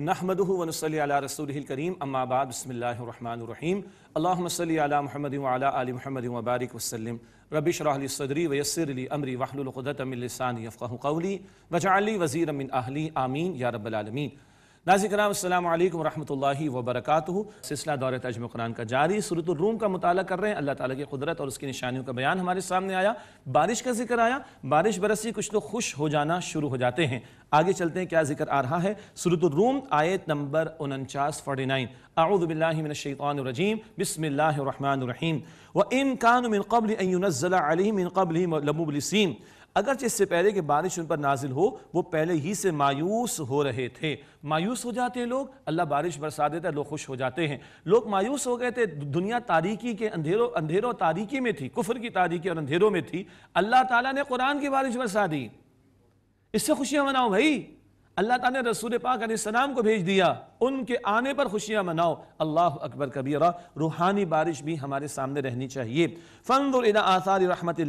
नहमदल रसूलकरीम अम्माबाद बसमीम अल्लाम महमद आल महमद वबारक वसलम रबिश रहली सदरी वयसरली अमरी वाहलुलक़दतमिलसानी फ़क़ी वजाली वज़ी अमिन आहली आमीन या रबालमीन नाजिक्राम अल्लाम वरहमल सिलसिला दौर तजम कुरान का जारी सूरतरूम का मुताल कर रहे हैं अल्लाह ताली की कुदरत और उसकी निशानियों का बयान हमारे सामने आया बारिश का जिक्र आया बारिश बरसी कुछ लोग खुश हो जाना शुरू हो जाते हैं आगे चलते हैं क्या जिक्र आ रहा है सूरतरूम आयत नंबर उनचास फोर्टी नाइन आउदबिल्लाशैतरजीम बसमिल्लर व इम कान मिन कबल अगरचे इससे पहले कि बारिश उन पर नाजिल हो वो पहले ही से मायूस हो रहे थे मायूस हो जाते हैं लोग अल्लाह बारिश बरसा देता है लोग खुश हो जाते हैं लोग मायूस हो गए थे दुनिया तारीकी के अंधेरों अंधेरों तारीकी में थी कुफर की तारीकी और अंधेरों में थी अल्लाह ताला ने कुरान की बारिश बरसा दी इससे खुशियां मनाओ भाई अल्लाह ताला ने रसूल पाक सलाम को भेज दिया उनके आने पर खुशियां मनाओ अल्लाह अकबर कबीरा रूहानी बारिश भी हमारे सामने रहनी चाहिए फ़नदुल आसार रहमत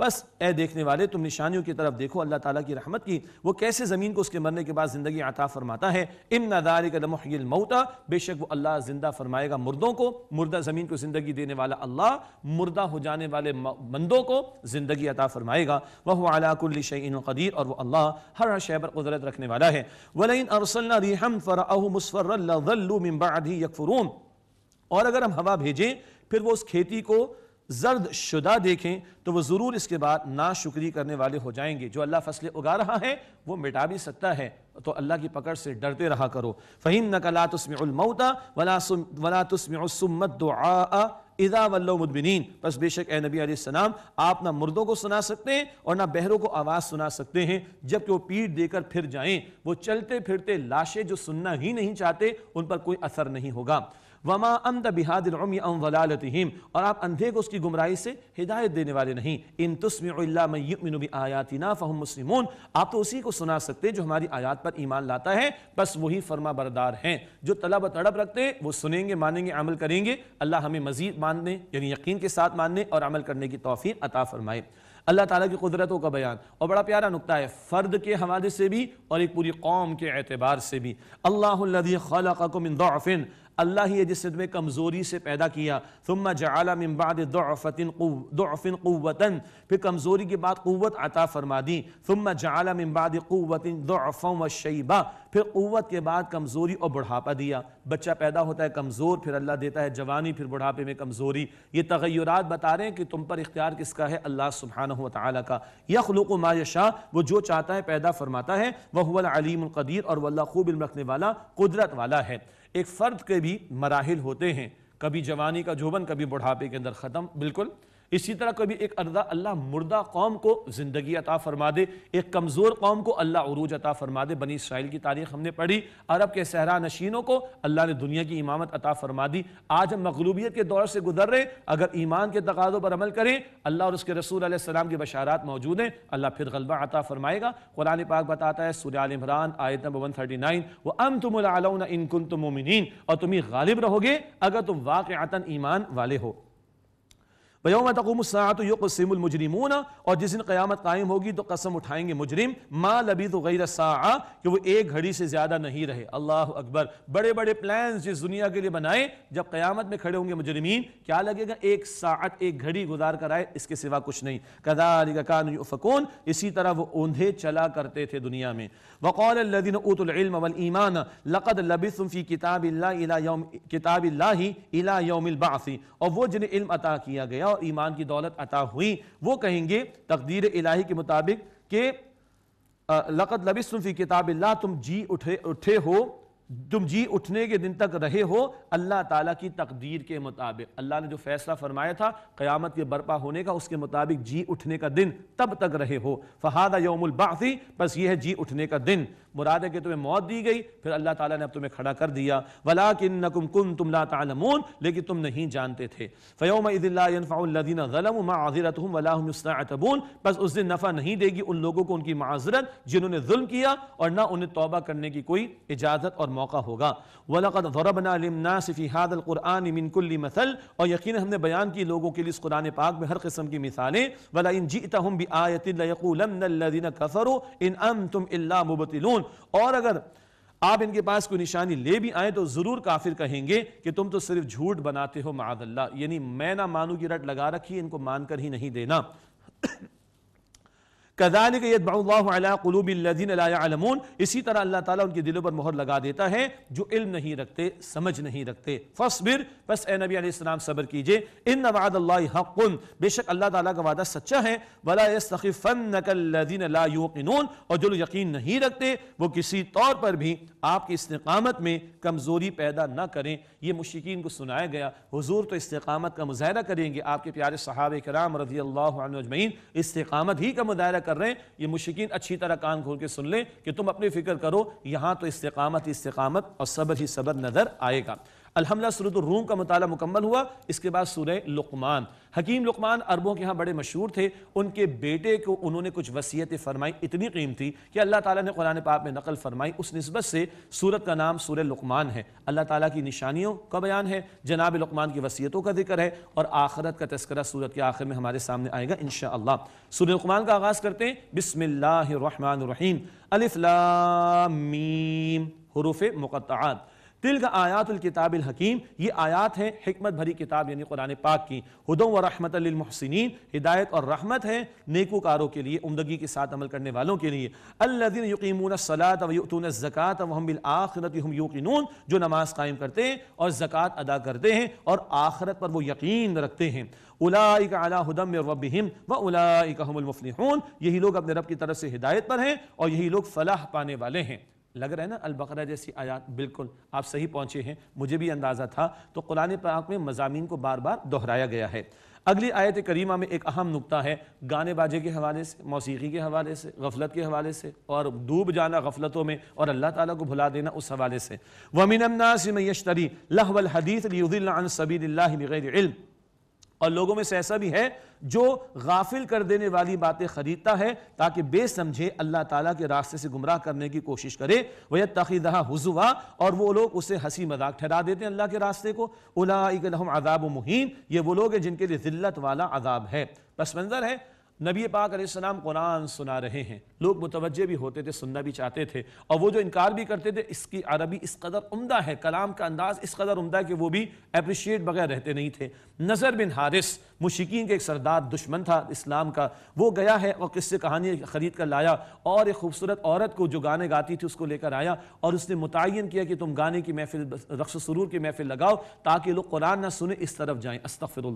बस ए देखने वाले तुम निशानियों की तरफ देखो अल्लाह ताला की रहमत की वो कैसे ज़मीन को उसके मरने के बाद ज़िंदगी आता फरमाता है इम नदार बेशक वो अल्लाह ज़िंदा फरमाएगा मुर्दों को मुर्दा ज़मीन को ज़िंदगी देने वाला अल्लाह मुर्दा हो जाने वाले मंदों को ज़िंदगी अता फरमाएगा वह अलाकुल्ल कदीर और वह अल्लाह हर पर कुदरत रखने वाला है वल वलईन अरसलना रिहम फ़राह मुसफ़रल्लाबादी यकफरून और अगर हम हवा भेजें फिर वो उस खेती को जर्द शुदा देखें तो वह ज़रूर इसके बाद नाशुक्री करने वाले हो जाएंगे जो अल्लाह फसलें उगा रहा है वो मिटा भी सकता है तो अल्लाह की पकड़ से डरते रहा करो फ़हीम नकला तस्मता वला वला तस्मत दुआ इदा वल्लो मुदबिनीन बस बेशक ए नबी आसमाम आप ना मुर्दों को सुना सकते हैं और ना बहरों को आवाज़ सुना सकते हैं जबकि वो पीठ देकर फिर जाएं वो चलते फिरते लाशें जो सुनना ही नहीं चाहते उन पर कोई असर नहीं होगा वमा अमद बिहादिलम और आप अंधे को उसकी गुमराई से हिदायत देने वाले नहीं इन तस्मिन आयातना फ़हम मुस्लिमून आप तो उसी को सुना सकते हैं जो हमारी आयात पर ईमान लाता है बस वही फरमा बरदार हैं जो तलब तड़प रखते हैं वो सुनेंगे मानेंगे अमल करेंगे अल्लाह हमें मजीद मानने यानी यकीन के साथ मानने और अमल करने की तोफ़ी अता फरमाए अल्लाह ताला की कुदरतों का बयान और बड़ा प्यारा नुकता है फ़र्द के हवाले से भी और एक पूरी कौम के एतबार से भी अल्लाह खलकुमिन अल्लाह ही है जिसने तुम्हें कमज़ोरी से पैदा किया तुम जला मम्बाद दोफिन क़वतन फिर कमज़ोरी के बाद क़वत अता फरमा दी तुम जला मम्बाद क़वतिन दोफ़ों व शैबा फिर क़वत के बाद कमज़ोरी और बुढ़ापा दिया बच्चा पैदा होता है कमज़ोर फिर अल्लाह देता है जवानी फिर बुढ़ापे में कमज़ोरी ये तगैरत बता रहे हैं कि तुम पर इख्तियार किसका है अल्लाह सुबहान तला का यखलुक मायशा वो जो चाहता है पैदा फरमाता है वह अलीमकदीर और वल्ला खूब इल्म रखने वाला कुदरत वाला है एक फ़र्द के भी मराहल होते हैं कभी जवानी का जोबन कभी बुढ़ापे के अंदर ख़त्म बिल्कुल इसी तरह कभी एक अर्दा अल्लाह मुर्दा कौम को ज़िंदगी अता फरमा दे एक कमज़ोर कौम को अल्लाह अरूज अता फरमा दे बनी इसराइल की तारीख हमने पढ़ी अरब के सहरा नशीनों को अल्लाह ने दुनिया की इमामत अता फरमा दी आज हम मकलूबियत के दौर से गुजर रहे अगर ईमान के तकाज़ों पर अमल करें अल्लाह और उसके रसूल सलाम की बशारात मौजूद हैं अल्लाह फिर गलबा अता फरमाएगा कुरान पाक बताता है सूर्य इमरान आयत नंबर वन थर्टी नाइन व अम तुम इन कुन तुम और तुम्हें गालिब रहोगे अगर तुम वाक़ ईमान वाले हो बयोम तकुमसातमजरिमून और जिस दिन क़्यामत कायम होगी तो कसम उठाएंगे मुजरिम माँ लबी तो गैर सा कि वो एक घड़ी से ज़्यादा नहीं रहे अल्लाह अकबर बड़े बड़े प्लान जिस दुनिया के लिए बनाए जब क़्यामत में खड़े होंगे मुजरमीन क्या लगेगा एक सात एक घड़ी गुजार कर आए इसके सिवा कुछ नहीं कदार कानफ़कून इसी तरह वो ऊंधे चला करते थे दुनिया में वकौल लदीन उतम वल ईमान लक़द लबिसफ़ी किताब किताब ही इला यौमिलबासी और वो जिन्हें इल्म अता किया गया और ईमान की दौलत अता हुई वो कहेंगे तकदीर इलाही के मुताबिक के लकत लबिसफ़ी किताब तुम जी उठे उठे हो तुम जी उठने के दिन तक रहे हो अल्लाह ताला की तकदीर के मुताबिक अल्लाह ने जो फैसला फरमाया था क़यामत के बर्पा होने का उसके मुताबिक जी उठने का दिन तब तक रहे हो फ़हादा यौमुलबाफ़ी बस ये है जी उठने का दिन मुराद है कि तुम्हें मौत दी गई फिर अल्लाह ताला ने अब तुम्हें खड़ा कर दिया वला कि कुम कुम तुम ला लेकिन तुम नहीं जानते थे फ़योम इदिल्लाफ़ीन वलाबून बस उस दिन नफ़ा नहीं देगी उन लोगों को उनकी माजरत जिन्होंने जुल्म किया और ना उन्हें तोबा करने की कोई इजाज़त और मौका होगा वलकद हादल कुरआन मिनकुल्ली मसल और यकीन हमने बयान की लोगों के लिए इस कुरान पाक में हर किस्म की मिसालें वला इन जीत हम भी आयतिन कसरो इन अम तुम मुबतिलून और अगर आप इनके पास कोई निशानी ले भी आए तो जरूर काफिर कहेंगे कि तुम तो सिर्फ झूठ बनाते हो मादल्ला यानी मैं ना मानू की रट लगा रखी इनको मानकर ही नहीं देना कदाल यदबाउल्लाबीन इसी तरह अल्लाह ताला उनके दिलों पर मोहर लगा देता है जो इल्म नहीं रखते समझ नहीं रखते फसबिर बस ए नबी आसमाम सब्र कीजिए इन नवाद हक़ुन बेशक अल्लाह ताला का वादा सच्चा है वला यूकिनून और जो यकीन नहीं रखते वो किसी तौर पर भी आपकी इस्तकामत में कमज़ोरी पैदा ना करें यह मुशिकीन को सुनाया गया हुजूर तो इस्तकामत का मुजाहरा करेंगे आपके प्यारे सहाब कराम रजी अल्लाह अजमैन इस्तकामत ही का मुजाहरा कर रहे हैं ये मुश्किन अच्छी तरह कान खोल के सुन लें कि तुम अपनी फिक्र करो यहाँ तो इस्तकामत इस्तकामत और सबर ही सबर नज़र आएगा अलहमला सूरत रूम का मताल मुकम्मल हुआ इसके बाद सूर्य लुकमान हकीम लुकमान अरबों के यहाँ बड़े मशहूर थे उनके बेटे को उन्होंने कुछ वसीयतें फरमाई इतनी कीमती कि अल्लाह ताला ने कुरान पाप में नकल फरमाई उस नस्बत से सूरत का नाम सूर लुकमान है अल्लाह ताला की निशानियों का बयान है जनाब लुकमान की वसीयतों का जिक्र है और आखरत का तस्करा सूरत के आखिर में हमारे सामने आएगा इन सूर लुकमान का आगाज़ करते हैं बिसमिल्लर रहीम अलिफ्लामीम हरूफ मुक़ात तिल का आयातुल किताबिल हकीम ये आयात है हमत भरी किताब यानी कुरान पाक की हदम व रहमत महसिन हिदायत और रहमत है नेकोकारों के लिए उमदगी के साथ अमल करने वालों के लिए अल्लादिन यकीमून सलात वतून ज़क़़त वहमिल आखरत हम यकीनून जो नमाज़ कायम करते हैं और ज़क़़त अदा करते हैं और आखरत पर वो यकीन रखते हैं उलाइक अला हुदम रबहिम व उलाइक हमल मुफलिहून यही लोग अपने रब की तरफ से हिदायत पर हैं और यही लोग फलाह पाने वाले हैं लग रहा है ना अलबकरा जैसी आयात बिल्कुल आप सही पहुंचे हैं मुझे भी अंदाज़ा था तो कुरान पाक में मजामी को बार बार दोहराया गया है अगली आयत करीमा में एक अहम नुकता है गाने बाजे के हवाले से मौसीकी के हवाले से गफलत के हवाले से और डूब जाना गफलतों में और अल्लाह ताला को भुला देना उस हवाले से वमिन यशतरी लहवल हदीत सबीलिल्लाहि बिगैर इल्म और लोगों में से ऐसा भी है जो गाफिल कर देने वाली बातें खरीदता है ताकि बेसमझे अल्लाह ताला के रास्ते से गुमराह करने की कोशिश करे वह तखीदहा हुजुआ और वो लोग उसे हंसी मजाक ठहरा देते हैं अल्लाह के रास्ते को उलाम अजाब मुहिम ये वो लोग हैं जिनके लिए जिल्लत वाला अजाब है पस मंजर है नबी पाक अलैहिस्सलाम कुरान सुना रहे हैं लोग मुतवजह भी होते थे सुनना भी चाहते थे और वो जो इनकार भी करते थे इसकी अरबी इस कदर उम्दा है कलाम का अंदाज इस कदर उम्दा कि वो भी अप्रिशिएट बगैर रहते नहीं थे नज़र बिन हारिस मुशिकीन के एक सरदार दुश्मन था इस्लाम का वो गया है और किससे कहानी ख़रीद कर लाया और एक खूबसूरत औरत को जो गाने गाती थी उसको लेकर आया और उसने मुतन किया कि तुम गाने की महफिल रक्स सुरूर की महफिल लगाओ ताकि लोग कुरान ना सुने इस तरफ जाएँ अस्तफ़िर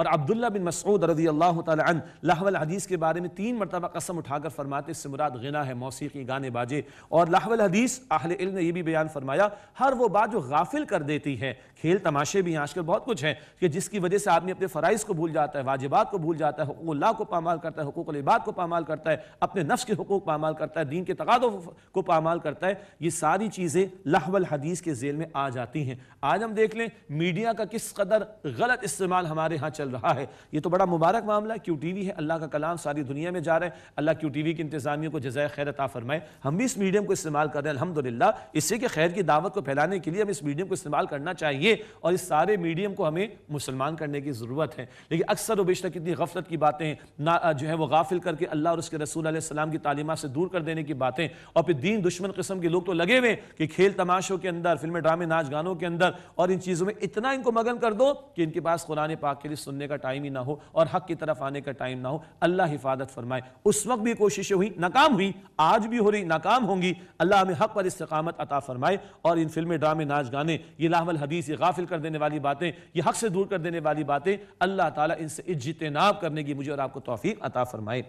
और अब्दुल्ला बिन मसूद रजी अल्लाह तहवल लाहवल हदीस के बारे में तीन मरतबा कसम उठाकर फरमाते से मुराद गना है मौसी गाने बाजे और लाहवल हदीस आहल इल ने यह भी बयान फरमाया हर वो बात जो गाफिल कर देती है खेल तमाशे भी हैं आजकल बहुत कुछ है कि जिसकी वजह से आदमी अपने फ़राइज़ को भूल जाता है वाजिबात को भूल जाता है हकूक़ल्ला को पामाल करता है हकूक़ इबाद को पामाल करता है अपने नफ्स के हकूक़ पामाल करता है दीन के तकादों को पामाल करता है ये सारी चीज़ें लाहवल हदीस के जेल में आ जाती हैं आज हम देख लें मीडिया का किस कदर गलत इस्तेमाल हमारे यहाँ चल रहा है ये तो बड़ा मुबारक मामला है क्यों टी है अल्लाह का का कलाम सारी दुनिया में जा रहे हैं अल्लाह क्यू टी वी की इंतजामियों को जजाय खैर अता फरमाए हम भी इस मीडियम को इस्तेमाल कर रहे हैं अलहमदिल्ला इससे कि खैर की दावत को फैलाने के लिए हम इस मीडियम को इस्तेमाल करना चाहिए और इस सारे मीडियम को हमें मुसलमान करने की ज़रूरत है लेकिन अक्सर व बेशतर कितनी गफलत की बातें ना जो है वो गाफिल करके अल्लाह और उसके रसूल आसमाम की तालीमत से दूर कर देने की बातें और फिर दीन दुश्मन किस्म के लोग तो लगे हुए कि खेल तमाशों के अंदर फिल्म ड्रामे नाच गानों के अंदर और इन चीज़ों में इतना इनको मगन कर दो कि इनके पास कुरान पाक के लिए सुनने का टाइम ही ना हो और हक की तरफ आने का टाइम ना हो अल्लाह हिफाजत फरमाए उस वक्त भी कोशिशें हुई नाकाम हुई आज भी हो रही नाकाम होंगी अल्लाह हमें हक पर इस्तकामत अता फरमाए और इन फिल्में ड्रामे नाच गाने ये लाहवल हदीस ये गाफिल कर देने वाली बातें ये हक से दूर कर देने वाली बातें अल्लाह ताला इनसे इज्जत नाब करने की मुझे और आपको तोफ़ी अता फरमाए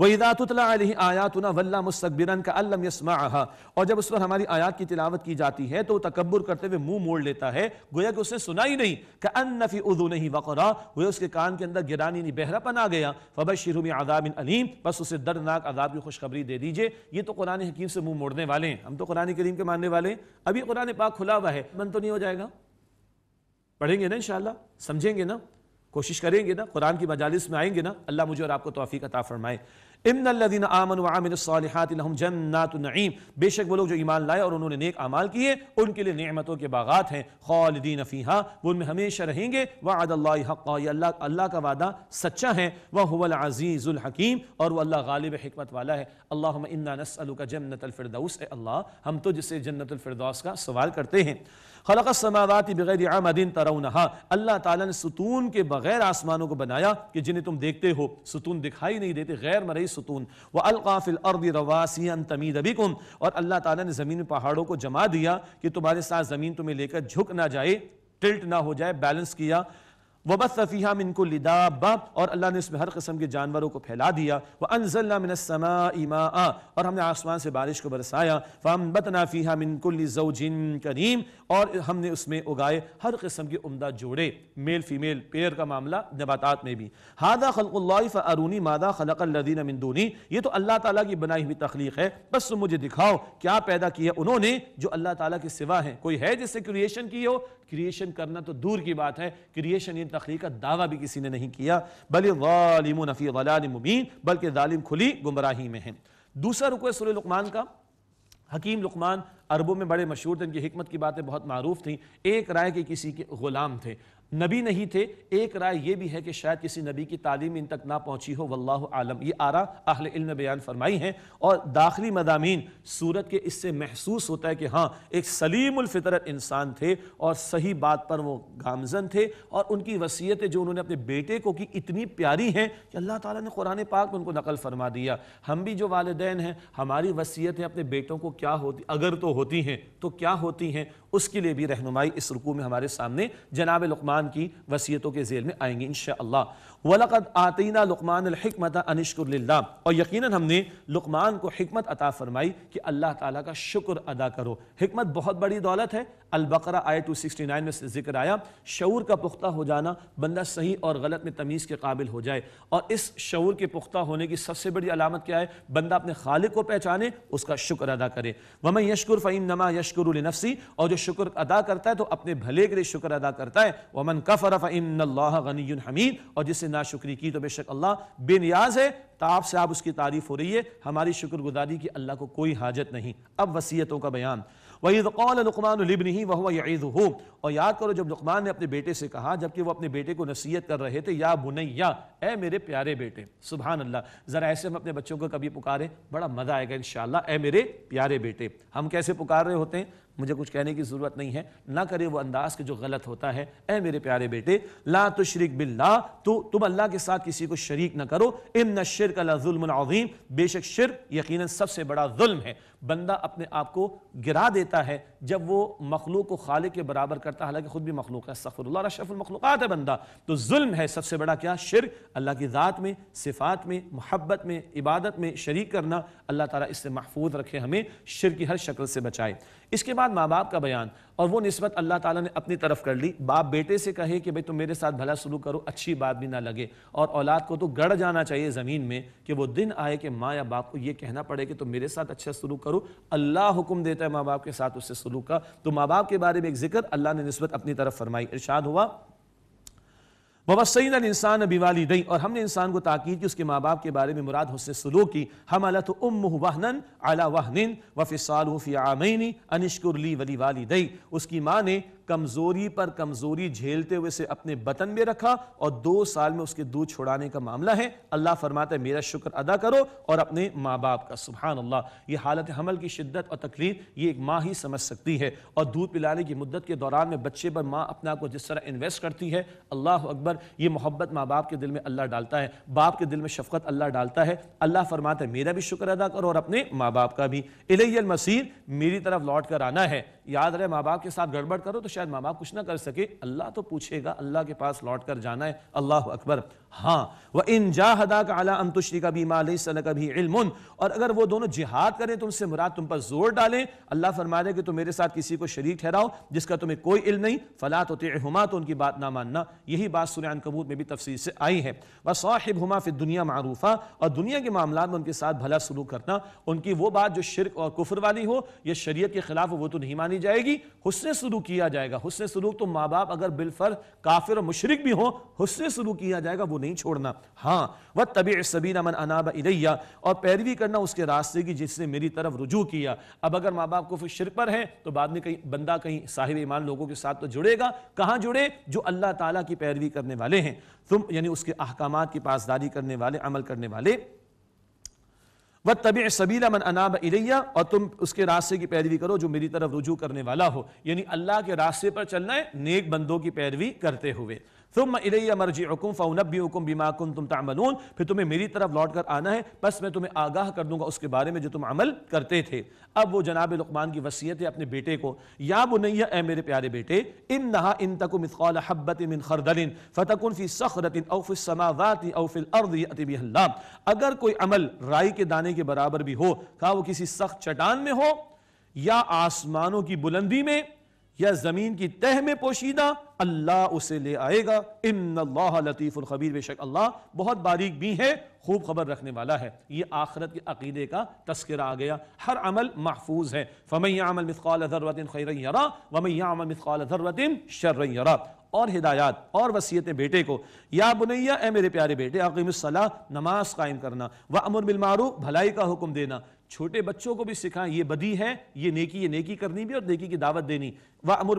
वल्ला और जब उस पर हमारी आयात की तिलावत की जाती है तो तकबर करते हुए मुंह मोड़ लेता है गोया कि उसने सुना ही नहीं का नफी उदू नहीं वक़रा गोया उसके कान के अंदर गिरानी नहीं बहरापन आ गया फबश शिरुम आदाबिन अलीम बस उसे दर्दनाक आदाब की खुशखबरी दे दीजिए ये तो कुरान हकीम से मुंह मोड़ने वाले हैं हम तो कुरान करीम के मानने वाले हैं अभी कुरान पाक खुला हुआ है मन तो नहीं हो जाएगा पढ़ेंगे ना इन समझेंगे ना कोशिश करेंगे ना कुरान की मजालिस में आएंगे ना अल्लाह मुझे और आपको तोफ़ी का ताफरमाए इमनदीन आमन बेशक वो लोग जो ईमान लाए और उन्होंने नेक अमाल किए उनके लिए नमतों के बागात हैं खौलदीन फ़ीहा वो उनमें हमेशा रहेंगे वह अल्लाह अल्लाह का वादा सच्चा है वह हुवल हकीम और वह अल्लाह गालिब हमत वाला है अल्लाह इन्ना का जन्नतफ़रदौस अल्लाह हम तो जिससे जन्नतफ़रदौस का सवाल करते हैं खलक समावती बगैर आमदीन तरवनहा अल्लाह ताला ने सुतून के बगैर आसमानों को बनाया कि जिन्हें तुम देखते हो सुतून दिखाई नहीं देते गैर मरीज सुतून व अलकाफिल अर्द रवासी तमीद अबिकुम और अल्लाह ताला ने ज़मीन पहाड़ों को जमा दिया कि तुम्हारे साथ ज़मीन तुम्हें लेकर झुक ना जाए टिल्ट ना हो जाए बैलेंस किया वबस फ़ीहा मिनको और अल्लाह ने इसमें हर किस्म के जानवरों को फैला दिया व अनजल्ला और हमने आसमान से बारिश को बरसाया फ़ाम बतना फ़ीहा मिनकुल जिन करीम और हमने उसमें उगाए हर किस्म के उमदा जोड़े मेल फीमेल पेयर का मामला नबातात में भी हादा खलकुल्लाई अरूनी मादा खलकल्लिन मिंदूनी ये तो अल्लाह ताली की बनाई हुई तख्लीक है बस तुम मुझे दिखाओ क्या पैदा किया उन्होंने जो अल्लाह ताली के सिवा है कोई है जिससे क्रिएशन की हो क्रिएशन करना तो दूर की बात है क्रिएशन इन तखलीक का दावा भी किसी ने नहीं किया बल्कि वालिम नफ़ी वलामुबीन बल्कि ालिम खुली गुमराही में है दूसरा रुको सुर लकमान का हकीम लकमान अरबों में बड़े मशहूर थे उनकी हमत की बातें बहुत मरूफ थी एक राय के किसी के ग़ुलाम थे नबी नहीं थे एक राय यह भी है कि शायद किसी नबी की तालीम इन तक ना पहुंची हो वल्ल आलम ये आरा अहल इल्म बयान फरमाई हैं और दाखिली मदामीन सूरत के इससे महसूस होता है कि हाँ एक सलीम इंसान थे और सही बात पर वो गामजन थे और उनकी वसीयतें जो उन्होंने अपने बेटे को की इतनी प्यारी हैं कि अल्लाह ताला ने कुरान पाक में उनको नकल फरमा दिया हम भी जो वालदेन हैं हमारी वसीयतें अपने बेटों को क्या होती अगर तो होती हैं तो क्या होती हैं उसके लिए भी रहनुमाई इस रुकू में हमारे सामने जनाब लकमान कुरान की वसीयतों के जेल में आएंगे इन शलकद आतीना लकमान हमत और यकीन हमने लकमान को हमत अता फरमाई कि अल्लाह ताली का शुक्र अदा करो हमत बहुत बड़ी दौलत है अलबकरा आई टू सिक्सटी नाइन में जिक्र आया शूर का पुख्ता हो जाना बंदा सही और गलत में तमीज़ के काबिल हो जाए और इस शूर के पुख्ता होने की सबसे बड़ी अलामत क्या है बंदा अपने खालिद को पहचाने उसका शुक्र अदा करे वम यशकुर फ़ीम नमा यशकुर नफसी और जो शुक्र अदा करता है तो अपने भले के लिए शुक्र अदा करता है वमन कफ़र फ़ीम गनी हमीद और जिसने नाशुक्री की तो बेशक अल्लाह बेनियाज है ताब से आप उसकी तारीफ हो रही है हमारी शुक्रगुजारी की अल्लाह को कोई हाजत नहीं अब वसीयतों का बयान वहीदक़ालकमानबनी वह यद हो और याद करो जब लकमान ने अपने बेटे से कहा जबकि वो अपने बेटे को नसीहत कर रहे थे या बुनैया ए मेरे प्यारे बेटे सुबहान ज़रा ऐसे हम अपने बच्चों को कभी पुकारें बड़ा मज़ा आएगा इन ए मेरे प्यारे बेटे हम कैसे पुकार रहे होते हैं मुझे कुछ कहने की ज़रूरत नहीं है ना करे वो अंदाज़ के जो गलत होता है ए मेरे प्यारे बेटे ला तो शरीक बिल्ला तो तुम अल्लाह के साथ किसी को शरीक ना करो इम न शिरक काजीम बेशक शिर यकीन सबसे बड़ा जुल्म है बंदा अपने आप को गिरा देता है जब वो मखलूक को खाले के बराबर करता है हालांकि खुद भी मखलूक है सफ़र शफुलमखलूक़ात है बंदा तो जुल्म है सबसे बड़ा क्या शिर अल्लाह की ज़ात में सिफात में महब्बत में इबादत में शरीक करना अल्लाह ताला इससे महफूज रखे हमें शिर की हर शक्ल से बचाए इसके बाद माँ बाप का बयान और वो नस्बत अल्लाह ताला ने अपनी तरफ कर ली बाप बेटे से कहे कि भाई तुम मेरे साथ भला शुरू करो अच्छी बात भी ना लगे और औलाद को तो गड़ जाना चाहिए ज़मीन में कि वो दिन आए कि माँ या बाप को ये कहना पड़े कि तुम मेरे साथ अच्छा शुरू करो अल्लाह हुक्म देता है माँ बाप के साथ उससे सलूक का तो माँ बाप के बारे में एक जिक्र अल्लाह ने नस्बत अपनी तरफ फरमाई इर्शाद हुआ वबसैन इंसान वाली दई और हमने इंसान को ताकीद की उसके माँ बाप के बारे में मुराद हुसन सलूक की हम अला तो उम वाहनन अला वाहन वफ़िसालफ़ी आमैनी अनिश्कुरली वली वाली दई उसकी माँ ने कमजोरी पर कमजोरी झेलते हुए से अपने बतन में रखा और दो साल में उसके दूध छुड़ाने का मामला है अल्लाह फरमाता है मेरा शुक्र अदा करो और अपने माँ बाप का सुबहान अल्लाह ये हालत हमल की शिद्दत और तकलीफ ये एक माँ ही समझ सकती है और दूध पिलाने की मुद्दत के दौरान में बच्चे पर माँ अपने आप को जिस तरह इन्वेस्ट करती है अल्लाह अकबर ये मोहब्बत माँ बाप के दिल में अल्लाह डालता है बाप के दिल में शफकत अल्लाह डालता है अल्लाह फरमाता है मेरा भी शुक्र अदा करो और अपने माँ बाप का भी इलेयल मसीर मेरी तरफ लौट कर आना है याद रहे माँ बाप के साथ गड़बड़ करो तो शायद माँ बाप कुछ ना कर सके अल्लाह तो पूछेगा अल्लाह के पास लौट कर जाना है अल्लाह अकबर हाँ वह इन जाहदा का अला अंतुश्री का भी माली सन का भी इल्म और अगर वो दोनों जिहाद करें तुमसे मुराद तुम पर जोर डालें अल्लाह फरमा दे कि तुम मेरे साथ किसी को शरीक ठहराओ जिसका तुम्हें कोई इल नहीं फ़लात होते हुमा तो उनकी बात ना मानना यही बात सुरान कबूत में भी तफसील से आई है वह साहिब हुमा फिर दुनिया मरूफा और दुनिया के मामला में उनके साथ भला सलूक करना उनकी वो बात जो शिरक और कुफर वाली हो या शरीय के खिलाफ हो वो तो नहीं मानी दी जाएगी हुसन सलूक किया जाएगा हुसन सलूक तो माँ बाप अगर बिलफर काफिर और मुशरक भी हो हुसन सलूक किया जाएगा वो नहीं छोड़ना हाँ वह तबी सबीना अमन अनाब इलैया और पैरवी करना उसके रास्ते की जिसने मेरी तरफ रुजू किया अब अगर माँ बाप को फिर शिर पर है तो बाद में कहीं बंदा कहीं साहिब ईमान लोगों के साथ तो जुड़ेगा कहाँ जुड़े जो अल्लाह तला की पैरवी करने वाले हैं तुम यानी उसके अहकाम की पासदारी करने वाले अमल करने वाले व तब सबीला मन अनाब इलैया और तुम उसके रास्ते की पैरवी करो जो मेरी तरफ रुजू करने वाला हो यानी अल्लाह के रास्ते पर चलना है नेक बंदों की पैरवी करते हुए तुम इलैया मर्जी हुकुम फ़ौनबी हुकुम बीमा कुन तुम तामलून फिर तुम्हें मेरी तरफ लौट कर आना है बस मैं तुम्हें आगाह कर दूंगा उसके बारे में जो तुम अमल करते थे अब वो जनाब लकमान की वसीयत है अपने बेटे को या बुनैया ए मेरे प्यारे बेटे इन नहा इन तक मिसकौल हब्बत मिन खरदलिन फ़तकुन फ़ी सखरतिन अवफ़िल समावाती अवफ़िल अर्दी अगर कोई अमल राई के दाने के बराबर भी हो कहा वो किसी सख्त चटान में हो या आसमानों की बुलंदी में या जमीन की तह में पोशीदा अल्लाह उसे ले आएगा इन अल्लाह लतीफ़ुल खबीर बेशक अल्लाह बहुत बारीक भी है खूब खबर रखने वाला है ये आखरत के अकीदे का तस्करा आ गया हर अमल महफूज है फ़मैयामल मिसकाल ज़रूरतिन खैर यरा वमैयामल मिसकाल ज़रूरतिन शर यरा और हिदायत और वसीयतें बेटे को या बुनैया ए मेरे प्यारे बेटे अकीमसला नमाज कायम करना व अमर बिलमारू भलाई का हुक्म देना छोटे बच्चों को भी सिखाएं ये बदी है ये नेकी ये नेकी करनी भी और नेकी की दावत देनी वह अमर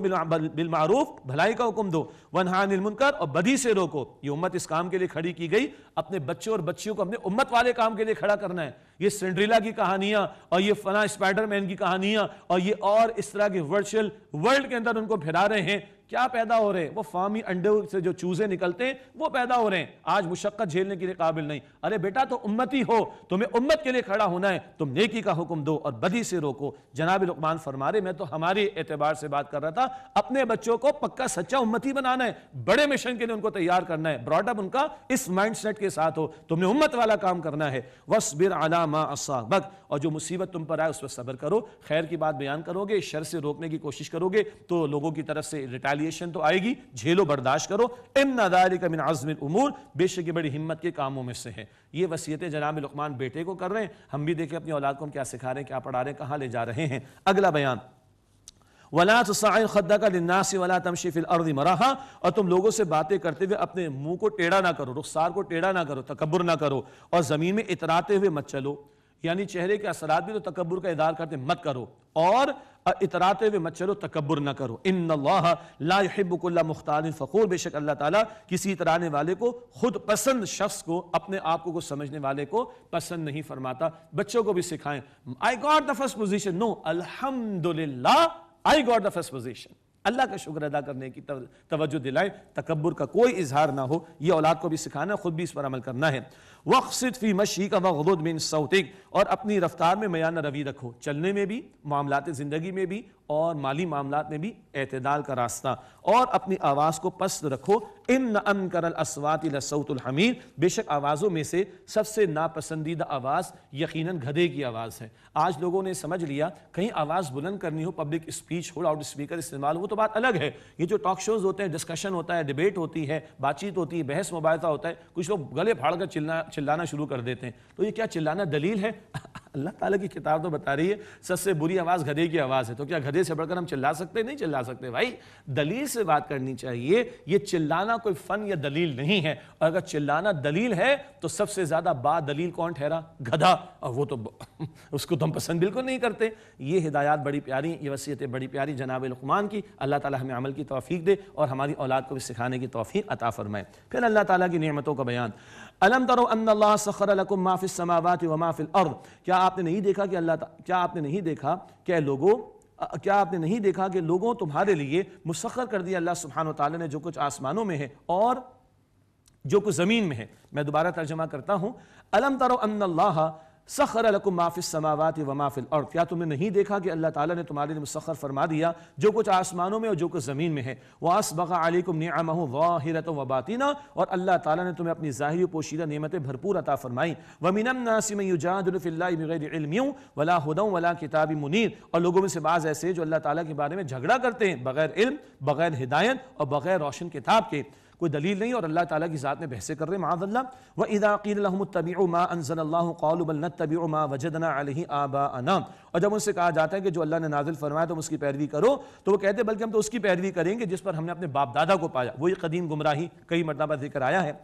बिलमारूफ भलाई का हुक्म दो वन हा मुनकर और बदी से रोको ये उम्मत इस काम के लिए खड़ी की गई अपने बच्चों और बच्चियों को अपने उम्मत वाले काम के लिए खड़ा करना है ये सिंड्रीला की कहानियां और ये फना स्पाइडरमैन की कहानियां और ये और इस तरह के वर्चुअल वर्ल्ड के अंदर उनको फैला रहे हैं क्या पैदा हो रहे हैं वो फार्मी अंडे से जो चूजे निकलते हैं वो पैदा हो रहे हैं आज मुशक्क़त झेलने के लिए काबिल नहीं अरे बेटा तो उम्मती हो तुम्हें उम्मत के लिए खड़ा होना है तुम नेकी का हुक्म दो और बदी से रोको जनाब लकमान फरमा रहे मैं तो हमारे एतबार से बात कर रहा था अपने बच्चों को पक्का सच्चा उम्मती बनाना है बड़े मिशन के लिए उनको तैयार करना है ब्रॉडअप उनका इस माइंडसेट के साथ हो तुमने उम्मत वाला काम करना है वस बिर मा असाबक और जो मुसीबत तुम पर आए उस पर सब्र करो खैर की बात बयान करोगे शर से रोकने की कोशिश करोगे तो लोगों की तरफ से रिटायर रिटेलिएशन तो आएगी झेलो बर्दाश्त करो इम नदारी का मिन आजमिन उमूर बेशक की बड़ी हिम्मत के कामों में से है ये वसीयतें जनाब लकमान बेटे को कर रहे हैं हम भी देखें अपनी औलाद को हम क्या सिखा रहे हैं क्या पढ़ा रहे हैं कहाँ ले जा रहे हैं अगला बयान वला मराहा और तुम लोगों से बातें करते हुए अपने मुंह को टेढ़ा ना करो रुखसार को टेढ़ा ना करो तकबर ना करो और ज़मीन में इतराते हुए मत चलो यानी चेहरे के असरा भी तो तकबर का इदार करते मत करो और इतराते हुए मत चलो तकबर ना करो इन लाहिबुल्ला मुख्तार फ़खूर बेशक अल्लाह ताला किसी इतराने वाले को खुद पसंद शख्स को अपने आप को समझने वाले को पसंद नहीं फरमाता बच्चों को भी सिखाएं I got the first position no अलहमदुल्ला I got the first position अल्लाह का शुक्र अदा करने की तवज्जो दिलाएं तकबर का कोई इजहार ना हो यह औलाद को भी सिखाना खुद भी इस पर अमल करना है वक्सित फी मशी का वगदुद बिन सऊतिक और अपनी रफ्तार में मयाना रवि रखो चलने में भी मामला ज़िंदगी में भी और माली मामला में भी अतदाल का रास्ता और अपनी आवाज़ को पस्त रखो इन अन करल हमीर बेशक आवाज़ों में से सबसे नापसंदीदा आवाज़ यकीन घदे की आवाज़ है आज लोगों ने समझ लिया कहीं आवाज़ बुलंद करनी हो पब्लिक स्पीच हो लाउड स्पीकर इस्तेमाल हो तो बात अलग है ये जो टॉक शोज़ होते हैं डिस्कशन होता है डिबेट होती है बातचीत होती है बहस मुबायसा होता है कुछ लोग गले फाड़ कर चिल्ला चिल्लाना शुरू कर देते हैं तो ये क्या चिल्लाना दलील है अल्लाह ताला की किताब तो बता रही है सबसे बुरी आवाज़ गधे की आवाज़ है तो क्या गधे से बढ़कर हम चिल्ला सकते नहीं चिल्ला सकते भाई दलील से बात करनी चाहिए ये चिल्लाना कोई फ़न या दलील नहीं है और अगर चिल्लाना दलील है तो सबसे ज़्यादा बा दलील कौन ठहरा गधा और वो तो उसको तो हम पसंद बिल्कुल नहीं करते ये हिदायत बड़ी प्यारी ये वसीयतें बड़ी प्यारी जनाब लकमान की अल्लाह ताली हमें अमल की तोफ़ी दे और हमारी औलाद को भी सिखाने की तोफ़ी अता फ़रमाए फिर अल्लाह ताली की नियमतों का बयान अलम तरो सखरकुम समावत व माफिल अर्द क्या आपने नहीं देखा कि अल्लाह क्या आपने नहीं देखा क्या लोगो क्या आपने नहीं देखा कि लोगों तुम्हारे लिए मुसखर कर दिया अल्लाह सुबहान तला ने जो कुछ आसमानों में है और जो कुछ ज़मीन में है मैं दोबारा तर्जमा करता हूँ अलम तरो सखर लकुम माफिस समावत व माफिल और क्या तुमने नहीं देखा कि अल्लाह ताला ने तुम्हारे लिए मुसखर फरमा दिया जो कुछ आसमानों में और जो कुछ ज़मीन में है वह असबा अलकुम नियाम वाहिरत व बातिना और अल्लाह ताला ने तुम्हें अपनी ज़ाहिर पोशीदा नियमतें भरपूर अता फरमाई वमिनसिमजादिलमियों वला हदम वला किताबी मुनीर और लोगों में से बाज़ ऐसे जो अल्लाह ताली के बारे में झगड़ा करते हैं बगैर इल्म बगैर हिदायत और बगैर रोशन किताब के कोई दलील नहीं और अल्लाह ताला की ज़ात में बहसे कर रहे माजल्ला व इदाक़ीतबी मा तबी मा वजदना आबा अना और जब उनसे कहा जाता है कि जो अल्लाह ने नाजिल फरमाया तो उसकी पैरवी करो तो वो कहते हैं बल्कि हम तो उसकी पैरवी करेंगे जिस पर हमने अपने बाप दादा को पाया वही कदीम गुमराही कई मरतबा जिक्र आया है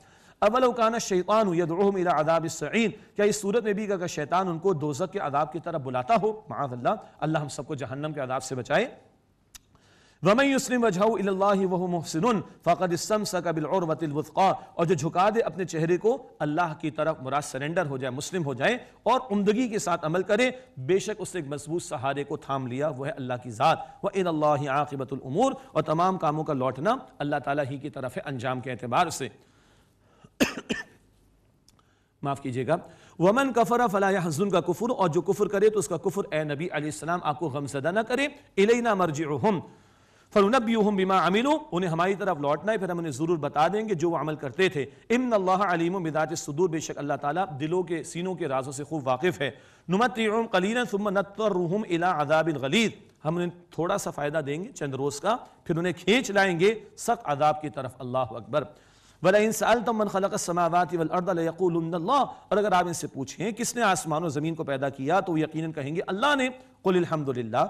अवलौकाना शैतान मेरा अदाब सईन क्या इस सूरत में भी अगर शैतान उनको दोजक के अदाब की तरफ बुलाता हो माजल्ला अल्लाह हम सबको जहन्नम के अदाब से बचाए वमई युस्लिम वजह वह मोहसिन फ़कद इसमसक बिलवतलवफ़ा और जो झुका दे अपने चेहरे को अल्लाह की तरफ मुराद सरेंडर हो जाए मुस्लिम हो जाए और उमदगी के साथ अमल करे बेशक उसने एक मजबूत सहारे को थाम लिया वह है अल्लाह की ज़ात व इन अल्लाह आकबतुलमूर और तमाम कामों का लौटना अल्लाह ताली ही की तरफ है अंजाम के अतबार से माफ़ कीजिएगा वमन कफरा फलाह हजन का कुफुर और जो कुफर करे तो उसका कुफर ए नबी सलाम आपको गमजदा ना करे इलेना मर्जी हम फरुनबीहम बिमा अमिलो उन्हें हमारी तरफ लौटना है फिर हम उन्हें ज़रूर बता देंगे जो वो अमल करते थे इमन अल्लाह अलीम मिदात सदूर बेशक अल्लाह ताला दिलों के सीनों के राजों से खूब वाकिफ़ है नुमत कलीन सुम नतरहम इला अदाबिन गलीद हम उन्हें थोड़ा सा फ़ायदा देंगे चंद रोज़ का फिर उन्हें खींच लाएंगे सख्त अदाब की तरफ अल्लाह अकबर वला इंसाल तो मन खलक समावत वलअर्दलकुल्ला और अगर आप इनसे पूछें किसने आसमान और ज़मीन को पैदा किया तो यकीन कहेंगे अल्लाह ने कुल अलहमदिल्ला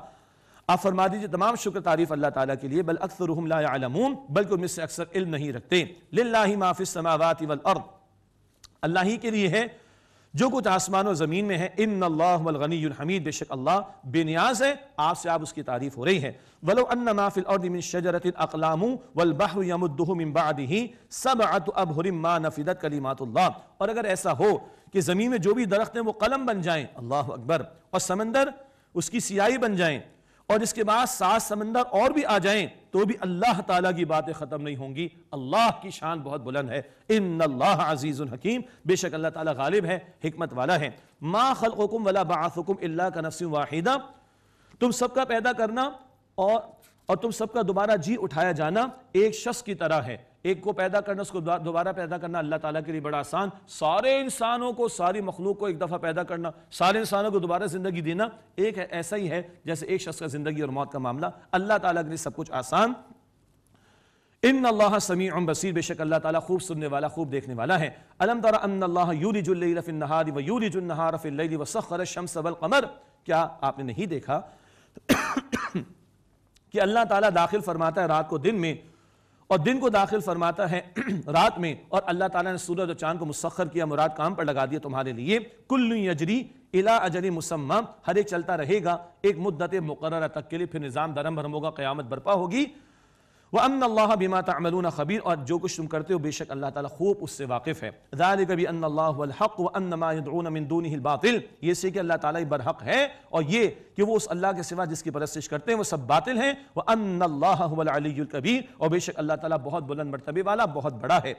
आप फरमा दीजिए तमाम शुक्र तारीफ अल्लाह ताला के लिए बल अक्सर आलमून बल्कि उनमें से अक्सर इल्म नहीं रखते लाही माफिस समावत वल अर्द अल्लाह ही के लिए है जो कुछ आसमान और ज़मीन में है इन हमीद बेशक अल्लाह बेनियाज है आपसे आप उसकी तारीफ हो रही है वलो अन्न माफिल और शजरत अकलामू वल बहर यमुदही सब अब मा नफिदत कलीमातुल्ला और अगर ऐसा हो कि ज़मीन में जो भी दरख्त हैं वो कलम बन जाएं अल्लाह अकबर और समंदर उसकी सियाही बन जाएं और इसके बाद सात समंदर और भी आ जाएं तो भी अल्लाह ताला की बातें खत्म नहीं होंगी अल्लाह की शान बहुत बुलंद है इन अल्लाह अजीज हकीम बेशक अल्लाह ताला गालिब है हिकमत वाला है मा खलकुम वला बासुकुम अल्लाह का नफसिम वाहिदा तुम सबका पैदा करना और और तुम सबका दोबारा जी उठाया जाना एक शख्स की तरह है एक को पैदा करना उसको दोबारा पैदा करना अल्लाह ताला के लिए बड़ा आसान सारे इंसानों को सारी मखलूक को एक दफ़ा पैदा करना सारे इंसानों को दोबारा ज़िंदगी देना एक है, ऐसा ही है जैसे एक शख्स का ज़िंदगी और मौत का मामला अल्लाह ताला के लिए सब कुछ आसान इन अल्लाह समी बसीर बेशक अल्लाह ताला खूब सुनने वाला खूब देखने वाला है अलम तरा अल्लाह यूरिजुल्लफ़िनहार व यूरिजुल्नहार फ़िल्ल व सखर शम्स वल कमर क्या आपने नहीं देखा कि अल्लाह ताला दाखिल फरमाता है रात को दिन में और दिन को दाखिल फरमाता है रात में और अल्लाह ताला ने सूरज और चांद को मुसखर किया मुराद काम पर लगा दिया तुम्हारे लिए कुल यजरी इला अजरी मुसम्मा हर एक चलता रहेगा एक मुद्दत मुकर्र तक के लिए फिर निज़ाम दरम भरम होगा क़यामत बर्पा होगी व अन अल्लाह बिमा तमलून खबीर और जो कुछ तुम करते हो बेशक अल्लाह ताला खूब उससे वाकिफ़ है दाल कभी अनहक व अनमादूनबातिल ये से कि अल्लाह ताला बरहक है और ये कि वो उस अल्लाह के सिवा जिसकी परस्तिश करते हैं वो सब बातिल हैं व अन अल्लाहबीर और बेशक अल्लाह ताला बहुत बुलंद मरतबे वाला बहुत बड़ा है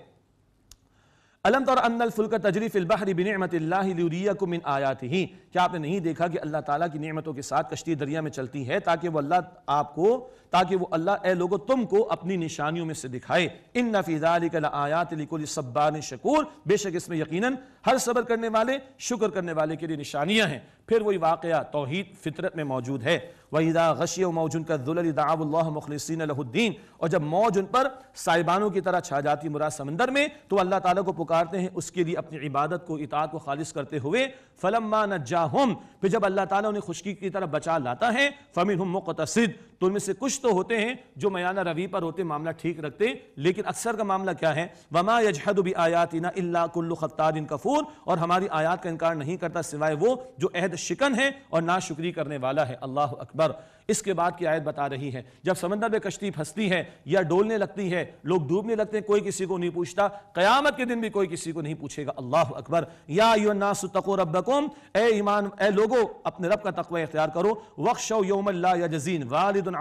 अलम तौर अन्नफुल्क तजरीफ बहरी बिनमतिल्लाको मिन आयात ही क्या आपने नहीं देखा कि अल्लाह ताला की नियमतों के साथ कश्ती दरिया में चलती है ताकि वह अल्लाह आपको ताकि वो अल्लाह ए लोगो तुमको अपनी निशानियों में से दिखाए इन नफीज़ालिकल सब्बान शकूर बेशक इसमें यकीनन हर सबर करने वाले शुक्र करने वाले के लिए निशानियाँ हैं फिर वही वाक़ तोहहीद फितरत में मौजूद है वहीदा गशी मौजून का दुल्ला मुखलसिन लहुद्दीन और जब मौज उन पर साहिबानों की तरह छा जाती मुराद समंदर में तो अल्लाह ताला को पुकारते हैं उसके लिए अपनी इबादत को इताद को खालिज करते हुए फलम्मा नज्जा फिर जब अल्लाह ताला उन्हें खुशकी की तरफ बचा लाता है फ़मिन हम मुकतसद तो उनमें से कुछ तो होते हैं जो मयाना रवि पर होते मामला ठीक रखते लेकिन अक्सर का मामला क्या है वमा यजहद भी इना इल्ला कुल्लु इन कफूर और हमारी आयात का इनकार नहीं करता सिवाय वो जो अहद शिकन है और ना शुक्री करने वाला है अल्लाह अकबर इसके बाद की आयत बता रही है जब समंदर में कश्ती फंसती है या डोलने लगती है लोग डूबने लगते हैं कोई किसी को नहीं पूछता कयामत के दिन भी कोई किसी को नहीं पूछेगा अल्लाह अकबर या तको रबकुम ए ईमान ए लोगो अपने रब का तकवा इख्तियार करो वक्श योमल्ला या जजीन वालदन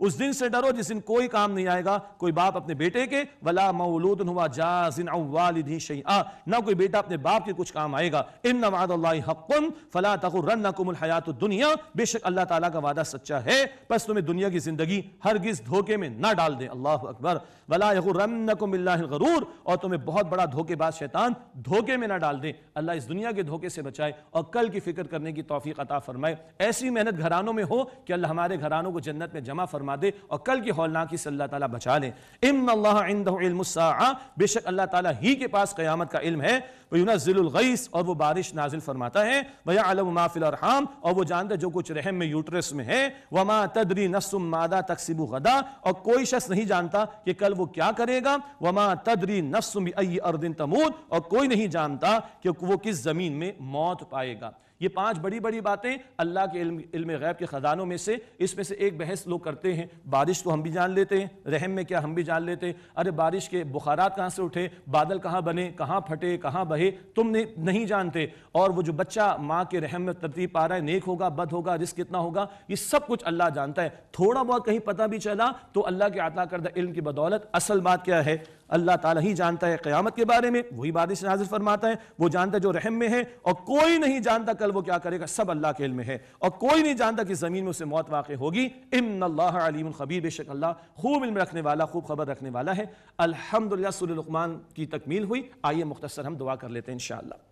उस दिन से डरो जिस दिन कोई काम नहीं आएगा कोई बाप अपने बेटे के वला मौलूद हुआ जाजिन वालिदी शैया ना कोई बेटा अपने बाप के कुछ काम आएगा इन नवादन फला तकुरकुमल हयात दुनिया बेशक अल्लाह ताला का वादा सच्चा है बस तुम्हें दुनिया की जिंदगी हरगिज धोखे में ना डाल दे अल्लाह अकबर वला गरूर और तुम्हें बहुत बड़ा धोखेबाज शैतान धोखे में ना डाल दे अल्लाह इस दुनिया के धोखे से बचाए और कल की फिक्र करने की तोफ़ी अता फरमाए ऐसी मेहनत घरानों में हो कि अल्लाह हमारे घरानों को जन्नत में जमा फरमाए फरमा दे और कल की हौलनाक ही से अल्लाह ताला बचा ले इम अल्लाह बेशक अल्लाह ताला ही के पास क़यामत का इल्म है वनाजिलगैस और वो बारिश नाजिल फरमाता है भैया आलम माफिलरहम और वो जानते जो कुछ रहम में यूट्रस में है वमा तदरी नसुम मादा तकसीबु गदा और कोई शख्स नहीं जानता कि कल वो क्या करेगा वमा तदरी नसुम अर्दिन तमूद और कोई नहीं जानता कि वो किस जमीन में मौत पाएगा ये पांच बड़ी बड़ी बातें अल्लाह के इल्म, इल्म गैब के ख़जानों में से इसमें से एक बहस लोग करते हैं बारिश तो हम भी जान लेते हैं रहम में क्या हम भी जान लेते हैं अरे बारिश के बुखारात कहाँ से उठे बादल कहाँ बने कहाँ फटे कहाँ बहे रहे तुम नहीं जानते और वो जो बच्चा माँ के रहम में तरतीब पा रहा है नेक होगा बद होगा रिस्क कितना होगा ये सब कुछ अल्लाह जानता है थोड़ा बहुत कहीं पता भी चला तो अल्लाह के आता करदा इल्म की बदौलत असल बात क्या है अल्लाह ताला ही जानता है क़यामत के बारे में वही बादश नाजिल फरमाता है वो जानता है जो रहम में है और कोई नहीं जानता कल वो क्या करेगा सब अल्लाह के इल्म में है और कोई नहीं जानता कि ज़मीन में उसे मौत वाक़ होगी इम अलीम खबीर बेशक अल्लाह खूब इल्म रखने वाला खूब खबर रखने वाला है अलहमदिल्ला सुलमान की तकमील हुई आइए मुख्तसर हम दुआ कर लेते हैं इन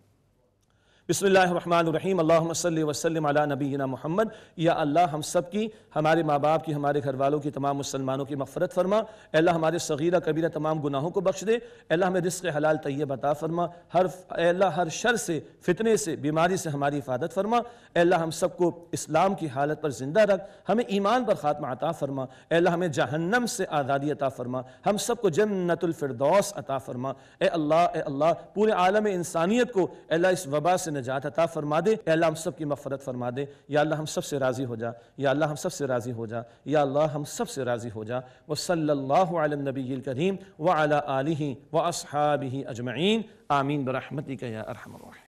बसमीम अल्लाम वसलम अला नबीना मोहम्मद या अल्लाह हम सब की हमारे माँ बाप की हमारे घर वालों की तमाम मुसलमानों की मफ़रत फरमा अल्लाह हमारे सगीरा कबीरा तमाम गुनाहों को बख्श दे अल्लाह हमें रिस्क हलाल तैयब अता फरमा हर अल्लाह हर शर से फितने से बीमारी से हमारी हिफाजत फरमा अल्लाह हम सबको इस्लाम की हालत पर ज़िंदा रख हमें ईमान पर ख़ात्मा अता फरमा अल्लाह हमें जहन्नम से आज़ादी अता फरमा हम सबको जन्नतफरदौस अता फरमा ए अल्लाह ए अल्लाह पूरे आलम इंसानियत को अल्लाह इस वबा से से निजात अता फरमा दे अल्लाह हम सब की मफरत फरमा दे या अल्लाह हम सब से राज़ी हो जा या अल्लाह हम सब से राज़ी हो जा या अल्लाह हम सब से राज़ी हो जा व सल्ला नबी करीम व अला आलि व असहाबी अजमैन आमीन बरहमती का या अरहम